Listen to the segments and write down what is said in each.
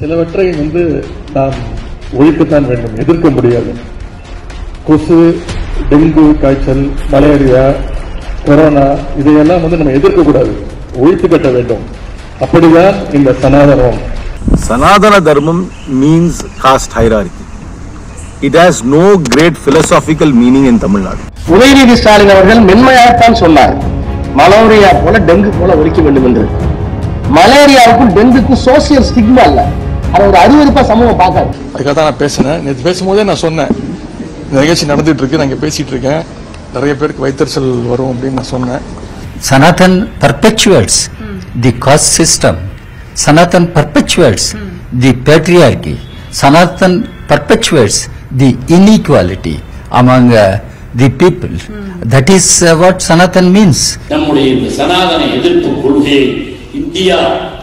சிலவற்றை வந்து நாம் ஒழிக்கத்தான் வேண்டும் எதிர்க்க முடியாது கொசு டெங்கு காய்ச்சல் மலேரியா கொரோனா இதையெல்லாம் வந்து நம்ம எதிர்க்கக்கூடாது ஒழித்து கட்ட வேண்டும் அப்படிதான் இந்த சனாதனம் சனாதன தர்மம் means caste hierarchy it has no great philosophical meaning in Tamil Nadu Udhayanidhi Stalin அவர்கள் மென்மையாகத்தான் சொன்னார் மலேரியா போல டெங்கு போல ஒழிக்க வேண்டும் என்று மலேரியாவுக்கும் டெங்குக்கும் சோசியல் ஸ்டிக்மா இல்லை அதை ஒரு சமூகம் பார்க்காது அதுக்காக தான் நான் பேசினேன் நேற்று பேசும்போதே நான் சொன்னேன் இந்த நிகழ்ச்சி நடந்துட்டு இருக்கு நான் இங்கே பேசிட்டு இருக்கேன் நிறைய பேருக்கு வைத்தறிச்சல் வரும் அப்படின்னு நான் சொன்னேன் Sanatan perpetuates the caste system Sanatan perpetuates the patriarchy Sanatan perpetuates the inequality among the people that is what Sanatan means நம்முடைய சனாதன எதிர்ப்பு கொள்கையை இந்தியா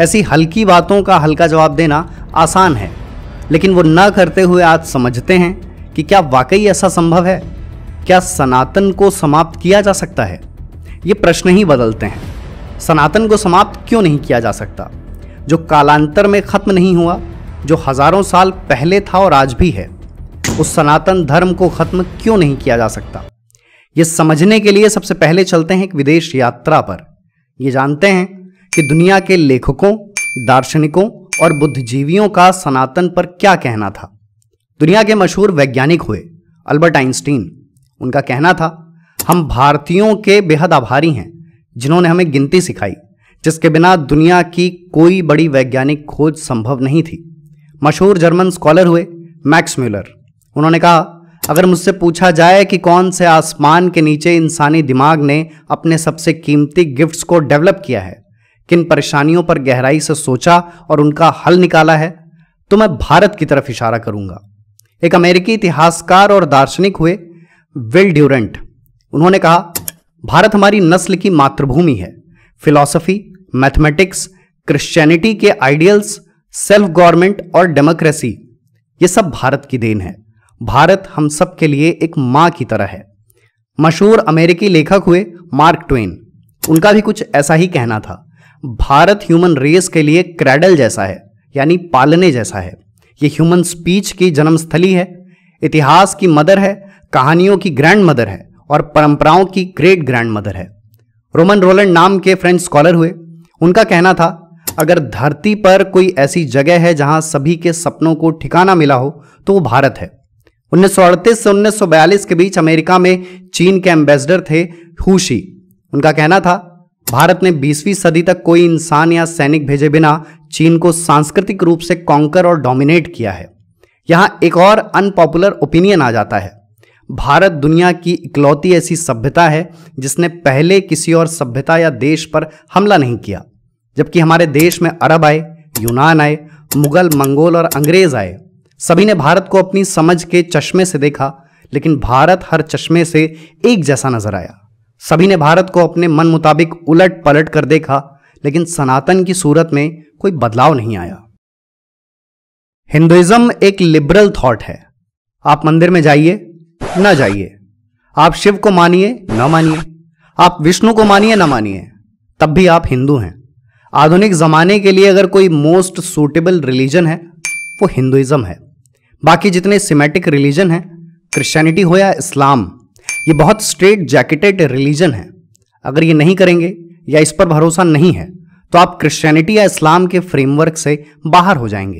ऐसी हल्की बातों का हल्का जवाब देना आसान है लेकिन वो ना करते हुए आज समझते हैं कि क्या वाकई ऐसा संभव है क्या सनातन को समाप्त किया जा सकता है ये प्रश्न ही बदलते हैं सनातन को समाप्त क्यों नहीं किया जा सकता जो कालांतर में खत्म नहीं हुआ जो हजारों साल पहले था और आज भी है उस सनातन धर्म को खत्म क्यों नहीं किया जा सकता ये समझने के लिए सबसे पहले चलते हैं एक विदेश यात्रा पर ये जानते हैं कि दुनिया के लेखकों दार्शनिकों और बुद्धिजीवियों का सनातन पर क्या कहना था दुनिया के मशहूर वैज्ञानिक हुए अल्बर्ट आइंस्टीन उनका कहना था हम भारतीयों के बेहद आभारी हैं जिन्होंने हमें गिनती सिखाई जिसके बिना दुनिया की कोई बड़ी वैज्ञानिक खोज संभव नहीं थी मशहूर जर्मन स्कॉलर हुए मैक्स म्यूलर उन्होंने कहा अगर मुझसे पूछा जाए कि कौन से आसमान के नीचे इंसानी दिमाग ने अपने सबसे कीमती गिफ्ट्स को डेवलप किया है किन परेशानियों पर गहराई से सोचा और उनका हल निकाला है तो मैं भारत की तरफ इशारा करूंगा एक अमेरिकी इतिहासकार और दार्शनिक हुए विल ड्यूरेंट उन्होंने कहा भारत हमारी नस्ल की मातृभूमि है फिलॉसफी मैथमेटिक्स क्रिश्चियनिटी के आइडियल्स सेल्फ गवर्नमेंट और डेमोक्रेसी ये सब भारत की देन है भारत हम सब के लिए एक माँ की तरह है मशहूर अमेरिकी लेखक हुए मार्क ट्वेन उनका भी कुछ ऐसा ही कहना था भारत ह्यूमन रेस के लिए क्रैडल जैसा है यानी पालने जैसा है ये ह्यूमन स्पीच की जन्मस्थली है इतिहास की मदर है कहानियों की ग्रैंड मदर है और परंपराओं की ग्रेट ग्रैंड मदर है रोमन रोलैंड नाम के फ्रेंच स्कॉलर हुए उनका कहना था अगर धरती पर कोई ऐसी जगह है जहां सभी के सपनों को ठिकाना मिला हो तो वो भारत है उन्नीस से उन्नीस के बीच अमेरिका में चीन के एम्बेसडर थे हुशी उनका कहना था भारत ने 20वीं सदी तक कोई इंसान या सैनिक भेजे बिना चीन को सांस्कृतिक रूप से कॉन्कर और डोमिनेट किया है यहाँ एक और अनपॉपुलर ओपिनियन आ जाता है भारत दुनिया की इकलौती ऐसी सभ्यता है जिसने पहले किसी और सभ्यता या देश पर हमला नहीं किया जबकि हमारे देश में अरब आए यूनान आए मुगल मंगोल और अंग्रेज आए सभी ने भारत को अपनी समझ के चश्मे से देखा लेकिन भारत हर चश्मे से एक जैसा नजर आया सभी ने भारत को अपने मन मुताबिक उलट पलट कर देखा लेकिन सनातन की सूरत में कोई बदलाव नहीं आया हिंदुइज्म एक लिबरल थॉट है आप मंदिर में जाइए न जाइए आप शिव को मानिए न मानिए आप विष्णु को मानिए न मानिए तब भी आप हिंदू हैं आधुनिक जमाने के लिए अगर कोई मोस्ट सूटेबल रिलीजन है वो हिंदुइज्म है बाकी जितने सिमेटिक रिलीजन हैं क्रिश्चियनिटी हो या इस्लाम ये बहुत स्ट्रेट जैकेटेड रिलीजन है अगर ये नहीं करेंगे या इस पर भरोसा नहीं है तो आप क्रिश्चियनिटी या इस्लाम के फ्रेमवर्क से बाहर हो जाएंगे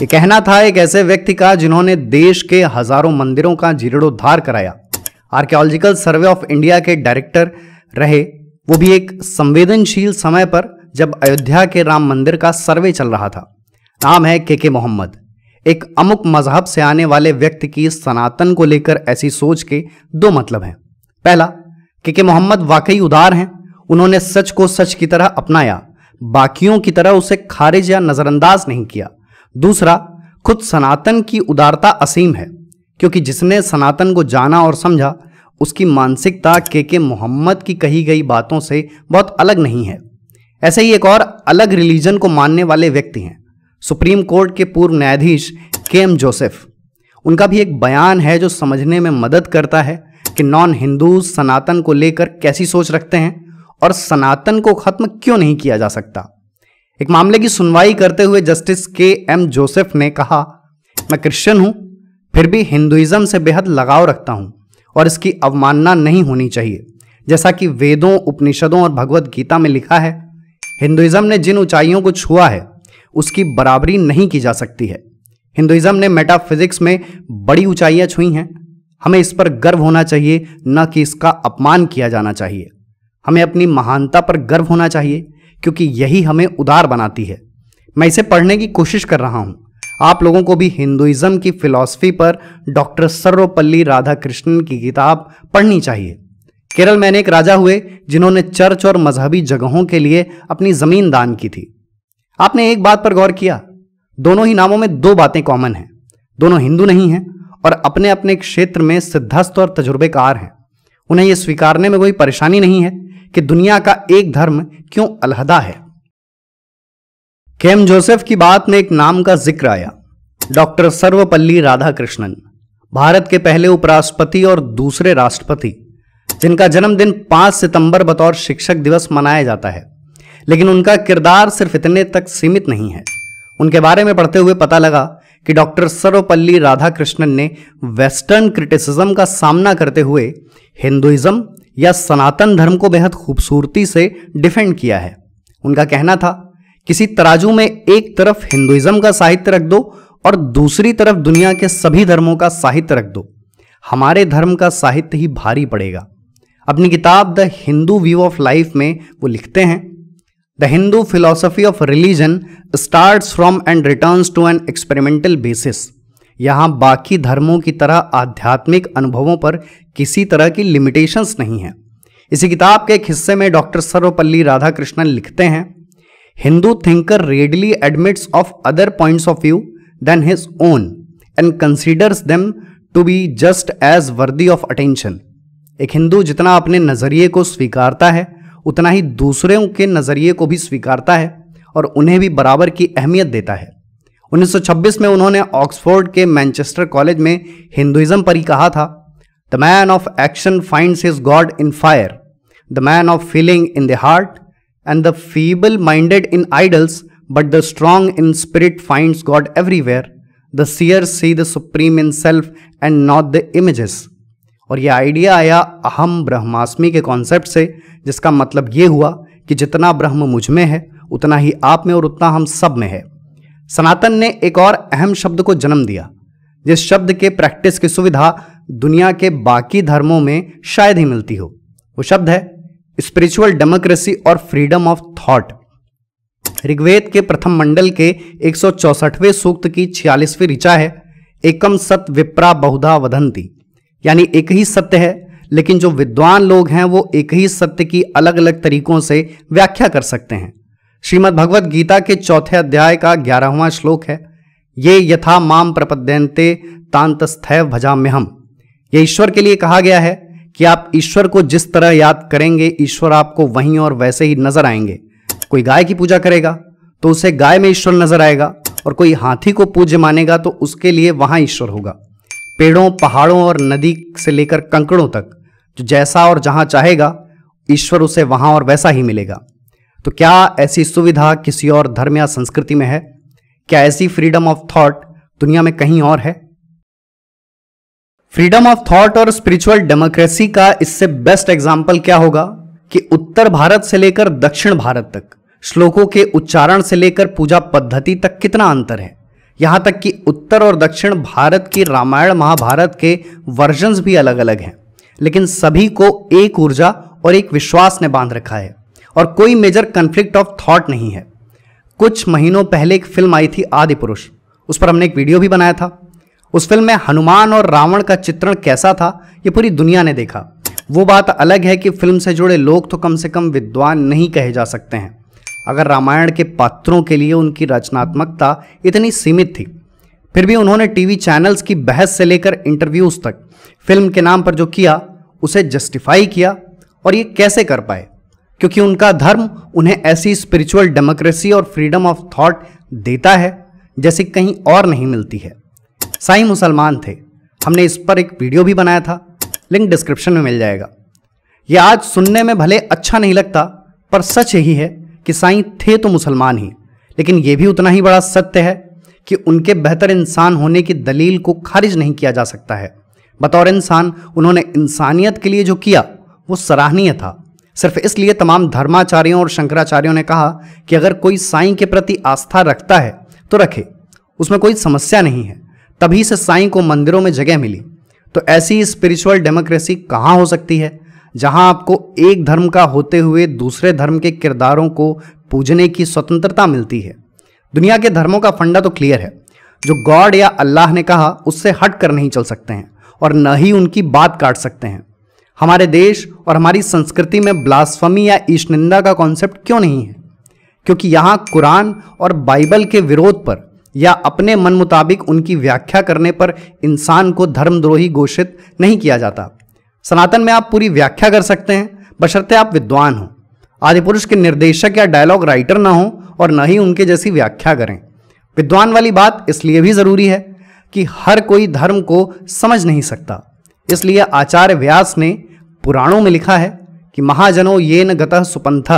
ये कहना था एक ऐसे व्यक्ति का जिन्होंने देश के हजारों मंदिरों का जीर्णोद्धार कराया आर्कियोलॉजिकल सर्वे ऑफ इंडिया के डायरेक्टर रहे वो भी एक संवेदनशील समय पर जब अयोध्या के राम मंदिर का सर्वे चल रहा था नाम है के के मोहम्मद एक अमुक मजहब से आने वाले व्यक्ति की सनातन को लेकर ऐसी सोच के दो मतलब हैं पहला कि, कि मोहम्मद वाकई उदार हैं उन्होंने सच को सच की तरह अपनाया बाकियों की तरह उसे खारिज या नज़रअंदाज नहीं किया दूसरा खुद सनातन की उदारता असीम है क्योंकि जिसने सनातन को जाना और समझा उसकी मानसिकता के के मोहम्मद की कही गई बातों से बहुत अलग नहीं है ऐसे ही एक और अलग रिलीजन को मानने वाले व्यक्ति हैं सुप्रीम कोर्ट के पूर्व न्यायाधीश के एम जोसेफ उनका भी एक बयान है जो समझने में मदद करता है कि नॉन हिंदू सनातन को लेकर कैसी सोच रखते हैं और सनातन को खत्म क्यों नहीं किया जा सकता एक मामले की सुनवाई करते हुए जस्टिस के एम जोसेफ ने कहा मैं क्रिश्चियन हूं फिर भी हिंदुइज्म से बेहद लगाव रखता हूं और इसकी अवमानना नहीं होनी चाहिए जैसा कि वेदों उपनिषदों और भगवत गीता में लिखा है हिंदुइज्म ने जिन ऊंचाइयों को छुआ है उसकी बराबरी नहीं की जा सकती है हिंदुइज्म ने मेटाफिजिक्स में बड़ी ऊंचाइयां छुई हैं हमें इस पर गर्व होना चाहिए न कि इसका अपमान किया जाना चाहिए हमें अपनी महानता पर गर्व होना चाहिए क्योंकि यही हमें उदार बनाती है मैं इसे पढ़ने की कोशिश कर रहा हूं आप लोगों को भी हिंदुइज्म की फिलॉसफी पर डॉक्टर सर्वपल्ली राधाकृष्णन की किताब पढ़नी चाहिए केरल में अनेक राजा हुए जिन्होंने चर्च और मजहबी जगहों के लिए अपनी ज़मीन दान की थी आपने एक बात पर गौर किया दोनों ही नामों में दो बातें कॉमन हैं दोनों हिंदू नहीं हैं और अपने अपने क्षेत्र में सिद्धस्त और तजुर्बेकार हैं उन्हें यह स्वीकारने में कोई परेशानी नहीं है कि दुनिया का एक धर्म क्यों अलहदा है केम जोसेफ की बात में एक नाम का जिक्र आया डॉक्टर सर्वपल्ली राधाकृष्णन भारत के पहले उपराष्ट्रपति और दूसरे राष्ट्रपति जिनका जन्मदिन 5 सितंबर बतौर शिक्षक दिवस मनाया जाता है लेकिन उनका किरदार सिर्फ इतने तक सीमित नहीं है उनके बारे में पढ़ते हुए पता लगा कि डॉक्टर सर्वपल्ली राधाकृष्णन ने वेस्टर्न क्रिटिसिज्म का सामना करते हुए हिंदुइज्म या सनातन धर्म को बेहद खूबसूरती से डिफेंड किया है उनका कहना था किसी तराजू में एक तरफ हिंदुइज्म का साहित्य रख दो और दूसरी तरफ दुनिया के सभी धर्मों का साहित्य रख दो हमारे धर्म का साहित्य ही भारी पड़ेगा अपनी किताब the Hindu view of life में वो लिखते हैं the Hindu philosophy of religion start from and returns to an experimental basis यहाँ बाकी धर्मों की तरह आध्यात्मिक अनुभवों पर किसी तरह की लिमिटेशंस नहीं है इसी किताब के एक हिस्से में डॉक्टर सर्वपल्ली राधाकृष्णन लिखते हैं Hindu thinker readily admits of other points of view than his own and considers them to be just as worthy of attention एक हिंदू जितना अपने नज़रिए को स्वीकारता है उतना ही दूसरों के नज़रिए को भी स्वीकारता है और उन्हें भी बराबर की अहमियत देता है 1926 में उन्होंने ऑक्सफोर्ड के मैनचेस्टर कॉलेज में हिंदुइज़्म पर ही कहा था the man of action finds his God in fire the man of feeling in the heart and the feeble minded in idols but the strong in spirit finds God everywhere the seer see the supreme in self and not the images और ये idea आया अहम ब्रह्मास्मि के concept से जिसका मतलब ये हुआ कि जितना ब्रह्म मुझ में है उतना ही आप में और उतना हम सब में है सनातन ने एक और अहम शब्द को जन्म दिया जिस शब्द के प्रैक्टिस की सुविधा दुनिया के बाकी धर्मों में शायद ही मिलती हो वो शब्द है स्पिरिचुअल डेमोक्रेसी और फ्रीडम ऑफ थॉट ऋग्वेद के प्रथम मंडल के एक सूक्त की छियालीसवीं ऋचा है एकम सत विप्रा बहुधा वधंती यानी एक ही सत्य है लेकिन जो विद्वान लोग हैं वो एक ही सत्य की अलग अलग तरीकों से व्याख्या कर सकते हैं श्रीमद् भगवद गीता के चौथे अध्याय का ग्यारहवां श्लोक है ये यथा माम प्रपद्यंते भजा में हम ये ईश्वर के लिए कहा गया है कि आप ईश्वर को जिस तरह याद करेंगे ईश्वर आपको वहीं और वैसे ही नजर आएंगे कोई गाय की पूजा करेगा तो उसे गाय में ईश्वर नजर आएगा और कोई हाथी को पूज्य मानेगा तो उसके लिए वहां ईश्वर होगा पेड़ों पहाड़ों और नदी से लेकर कंकड़ों तक जो जैसा और जहां चाहेगा ईश्वर उसे वहां और वैसा ही मिलेगा तो क्या ऐसी सुविधा किसी और धर्म या संस्कृति में है क्या ऐसी फ्रीडम ऑफ थॉट दुनिया में कहीं और है फ्रीडम ऑफ थॉट और स्पिरिचुअल डेमोक्रेसी का इससे बेस्ट एग्जाम्पल क्या होगा कि उत्तर भारत से लेकर दक्षिण भारत तक श्लोकों के उच्चारण से लेकर पूजा पद्धति तक कितना अंतर है यहाँ तक कि उत्तर और दक्षिण भारत की रामायण महाभारत के वर्जन्स भी अलग अलग हैं लेकिन सभी को एक ऊर्जा और एक विश्वास ने बांध रखा है और कोई मेजर कन्फ्लिक्ट ऑफ थॉट नहीं है कुछ महीनों पहले एक फिल्म आई थी आदि पुरुष उस पर हमने एक वीडियो भी बनाया था उस फिल्म में हनुमान और रावण का चित्रण कैसा था ये पूरी दुनिया ने देखा वो बात अलग है कि फिल्म से जुड़े लोग तो कम से कम विद्वान नहीं कहे जा सकते हैं अगर रामायण के पात्रों के लिए उनकी रचनात्मकता इतनी सीमित थी फिर भी उन्होंने टीवी चैनल्स की बहस से लेकर इंटरव्यूज तक फिल्म के नाम पर जो किया उसे जस्टिफाई किया और ये कैसे कर पाए क्योंकि उनका धर्म उन्हें ऐसी स्पिरिचुअल डेमोक्रेसी और फ्रीडम ऑफ थॉट देता है जैसे कहीं और नहीं मिलती है साई मुसलमान थे हमने इस पर एक वीडियो भी बनाया था लिंक डिस्क्रिप्शन में मिल जाएगा यह आज सुनने में भले अच्छा नहीं लगता पर सच यही है कि थे तो मुसलमान ही लेकिन यह भी उतना ही बड़ा सत्य है कि उनके बेहतर इंसान होने की दलील को खारिज नहीं किया जा सकता है बतौर इंसान उन्होंने इंसानियत के लिए जो किया वो सराहनीय था सिर्फ इसलिए तमाम धर्माचार्यों और शंकराचार्यों ने कहा कि अगर कोई साईं के प्रति आस्था रखता है तो रखे उसमें कोई समस्या नहीं है तभी से साईं को मंदिरों में जगह मिली तो ऐसी स्पिरिचुअल डेमोक्रेसी कहाँ हो सकती है जहां आपको एक धर्म का होते हुए दूसरे धर्म के किरदारों को पूजने की स्वतंत्रता मिलती है दुनिया के धर्मों का फंडा तो क्लियर है जो गॉड या अल्लाह ने कहा उससे हट कर नहीं चल सकते हैं और न ही उनकी बात काट सकते हैं हमारे देश और हमारी संस्कृति में ब्लास्फमी या ईश का कॉन्सेप्ट क्यों नहीं है क्योंकि यहाँ कुरान और बाइबल के विरोध पर या अपने मन मुताबिक उनकी व्याख्या करने पर इंसान को धर्मद्रोही घोषित नहीं किया जाता सनातन में आप पूरी व्याख्या कर सकते हैं बशर्ते आप विद्वान हो पुरुष के निर्देशक या डायलॉग राइटर ना हो और न ही उनके जैसी व्याख्या करें विद्वान वाली बात इसलिए भी ज़रूरी है कि हर कोई धर्म को समझ नहीं सकता इसलिए आचार्य व्यास ने पुराणों में लिखा है कि महाजनों ये न गतः सुपंथ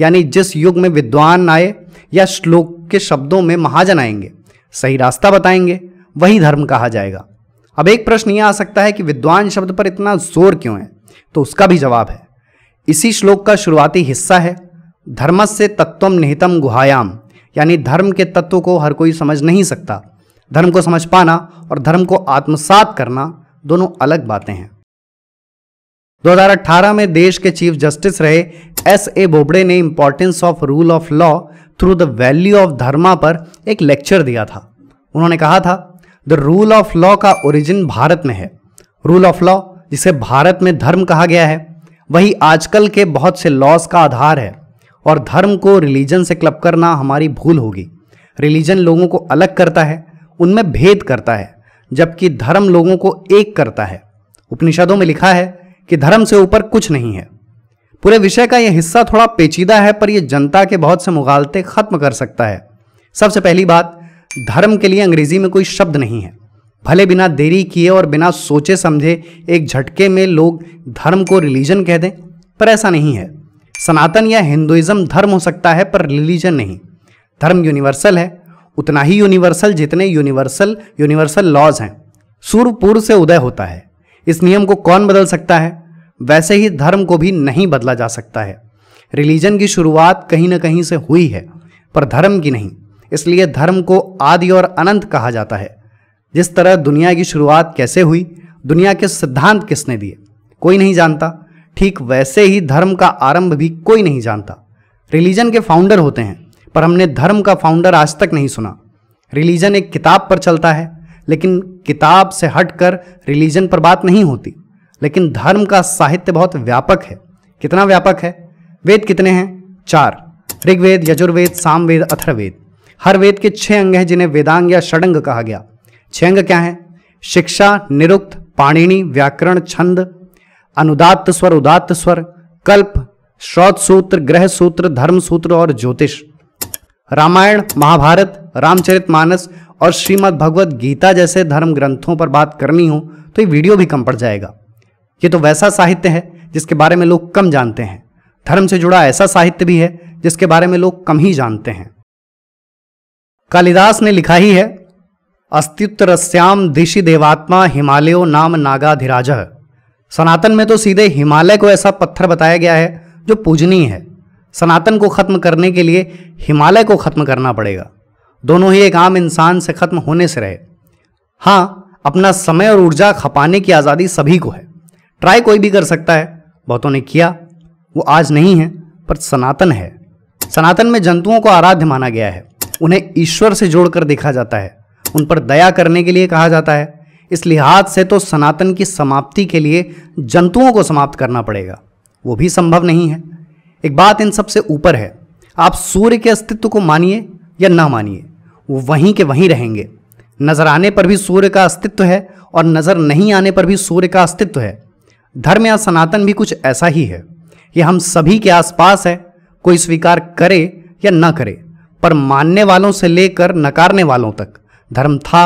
यानी जिस युग में विद्वान आए या श्लोक के शब्दों में महाजन आएंगे सही रास्ता बताएंगे वही धर्म कहा जाएगा अब एक प्रश्न ये आ सकता है कि विद्वान शब्द पर इतना जोर क्यों है तो उसका भी जवाब है इसी श्लोक का शुरुआती हिस्सा है धर्म से तत्व निहितम गुहायाम यानी धर्म के तत्व को हर कोई समझ नहीं सकता धर्म को समझ पाना और धर्म को आत्मसात करना दोनों अलग बातें हैं 2018 में देश के चीफ जस्टिस रहे एस ए बोबड़े ने importance of rule of law through the value of dharma पर एक लेक्चर दिया था उन्होंने कहा था द रूल ऑफ लॉ का ओरिजिन भारत में है रूल ऑफ लॉ जिसे भारत में धर्म कहा गया है वही आजकल के बहुत से लॉस का आधार है और धर्म को रिलीजन से क्लब करना हमारी भूल होगी रिलीजन लोगों को अलग करता है उनमें भेद करता है जबकि धर्म लोगों को एक करता है उपनिषदों में लिखा है कि धर्म से ऊपर कुछ नहीं है पूरे विषय का यह हिस्सा थोड़ा पेचीदा है पर यह जनता के बहुत से मुगालते खत्म कर सकता है सबसे पहली बात धर्म के लिए अंग्रेजी में कोई शब्द नहीं है भले बिना देरी किए और बिना सोचे समझे एक झटके में लोग धर्म को रिलीजन कह दें पर ऐसा नहीं है सनातन या हिंदुइज्म धर्म हो सकता है पर रिलीजन नहीं धर्म यूनिवर्सल है उतना ही यूनिवर्सल जितने यूनिवर्सल यूनिवर्सल लॉज हैं सूर्य पूर्व से उदय होता है इस नियम को कौन बदल सकता है वैसे ही धर्म को भी नहीं बदला जा सकता है रिलीजन की शुरुआत कहीं ना कहीं से हुई है पर धर्म की नहीं इसलिए धर्म को आदि और अनंत कहा जाता है जिस तरह दुनिया की शुरुआत कैसे हुई दुनिया के सिद्धांत किसने दिए कोई नहीं जानता ठीक वैसे ही धर्म का आरंभ भी कोई नहीं जानता रिलीजन के फाउंडर होते हैं पर हमने धर्म का फाउंडर आज तक नहीं सुना रिलीजन एक किताब पर चलता है लेकिन किताब से हटकर रिलीजन पर बात नहीं होती लेकिन धर्म का साहित्य बहुत व्यापक है कितना व्यापक है वेद कितने हैं चार ऋग्वेद यजुर्वेद सामवेद अथर्वेद हर वेद के छह अंग हैं जिन्हें वेदांग या षडंग कहा गया छह अंग क्या हैं शिक्षा निरुक्त पाणिनी व्याकरण छंद अनुदात्त स्वर उदात्त स्वर कल्प श्रौत सूत्र ग्रह सूत्र धर्म सूत्र और ज्योतिष रामायण महाभारत रामचरित मानस और श्रीमद भगवत गीता जैसे धर्म ग्रंथों पर बात करनी हो तो ये वीडियो भी कम पड़ जाएगा ये तो वैसा साहित्य है जिसके बारे में लोग कम जानते हैं धर्म से जुड़ा ऐसा साहित्य भी है जिसके बारे में लोग कम ही जानते हैं कालिदास ने लिखा ही है अस्तित्व रस्याम दिशि देवात्मा हिमालयो नाम नागाधिराज सनातन में तो सीधे हिमालय को ऐसा पत्थर बताया गया है जो पूजनीय है सनातन को ख़त्म करने के लिए हिमालय को ख़त्म करना पड़ेगा दोनों ही एक आम इंसान से ख़त्म होने से रहे हाँ अपना समय और ऊर्जा खपाने की आज़ादी सभी को है ट्राई कोई भी कर सकता है बहुतों ने किया वो आज नहीं है पर सनातन है सनातन में जंतुओं को आराध्य माना गया है उन्हें ईश्वर से जोड़कर देखा जाता है उन पर दया करने के लिए कहा जाता है इस लिहाज से तो सनातन की समाप्ति के लिए जंतुओं को समाप्त करना पड़ेगा वो भी संभव नहीं है एक बात इन सबसे ऊपर है आप सूर्य के अस्तित्व को मानिए या ना मानिए वो वहीं के वहीं रहेंगे नज़र आने पर भी सूर्य का अस्तित्व है और नज़र नहीं आने पर भी सूर्य का अस्तित्व है धर्म या सनातन भी कुछ ऐसा ही है ये हम सभी के आसपास है कोई स्वीकार करे या ना करे पर मानने वालों से लेकर नकारने वालों तक धर्म था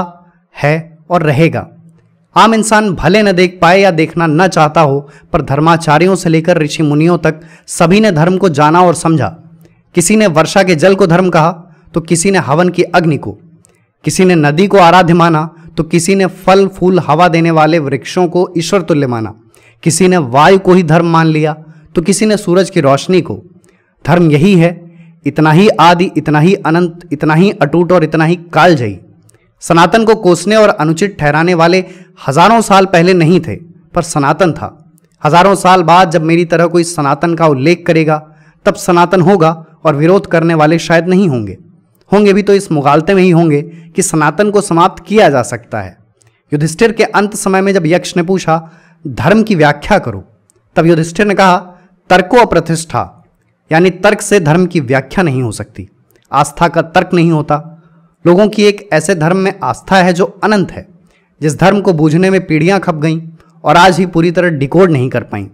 है और रहेगा आम इंसान भले न देख पाए या देखना न चाहता हो पर धर्माचार्यों से लेकर ऋषि मुनियों तक सभी ने धर्म को जाना और समझा किसी ने वर्षा के जल को धर्म कहा तो किसी ने हवन की अग्नि को किसी ने नदी को आराध्य माना तो किसी ने फल फूल हवा देने वाले वृक्षों को ईश्वर तुल्य माना किसी ने वायु को ही धर्म मान लिया तो किसी ने सूरज की रोशनी को धर्म यही है इतना ही आदि इतना ही अनंत इतना ही अटूट और इतना ही कालजयी सनातन को कोसने और अनुचित ठहराने वाले हजारों साल पहले नहीं थे पर सनातन था हजारों साल बाद जब मेरी तरह कोई सनातन का उल्लेख करेगा तब सनातन होगा और विरोध करने वाले शायद नहीं होंगे होंगे भी तो इस मुगालते में ही होंगे कि सनातन को समाप्त किया जा सकता है युधिष्ठिर के अंत समय में जब यक्ष ने पूछा धर्म की व्याख्या करो तब युधिष्ठिर ने कहा तर्को प्रतिष्ठा यानी तर्क से धर्म की व्याख्या नहीं हो सकती आस्था का तर्क नहीं होता लोगों की एक ऐसे धर्म में आस्था है जो अनंत है जिस धर्म को बूझने में पीढ़ियाँ खप गईं और आज ही पूरी तरह डिकोड नहीं कर पाई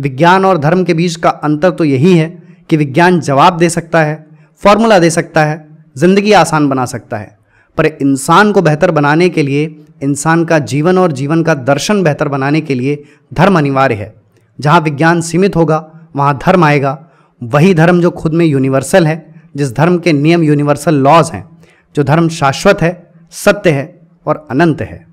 विज्ञान और धर्म के बीच का अंतर तो यही है कि विज्ञान जवाब दे सकता है फॉर्मूला दे सकता है ज़िंदगी आसान बना सकता है पर इंसान को बेहतर बनाने के लिए इंसान का जीवन और जीवन का दर्शन बेहतर बनाने के लिए धर्म अनिवार्य है जहाँ विज्ञान सीमित होगा वहाँ धर्म आएगा वही धर्म जो खुद में यूनिवर्सल है जिस धर्म के नियम यूनिवर्सल लॉज हैं जो धर्म शाश्वत है सत्य है और अनंत है